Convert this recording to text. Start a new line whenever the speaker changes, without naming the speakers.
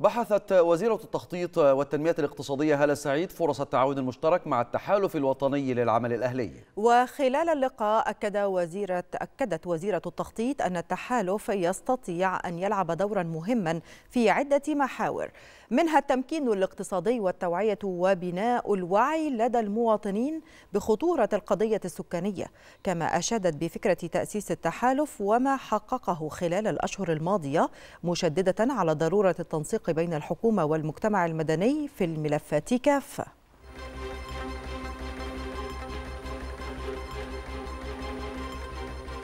بحثت وزيرة التخطيط والتنمية الاقتصادية هالة سعيد فرص التعاون المشترك مع التحالف الوطني للعمل الأهلي
وخلال اللقاء أكد وزيرة أكدت وزيرة التخطيط أن التحالف يستطيع أن يلعب دورا مهما في عدة محاور منها التمكين الاقتصادي والتوعية وبناء الوعي لدى المواطنين بخطورة القضية السكانية كما أشادت بفكرة تأسيس التحالف وما حققه خلال الأشهر الماضية مشددة على ضرورة التنسيق بين الحكومة والمجتمع المدني في الملفات كافة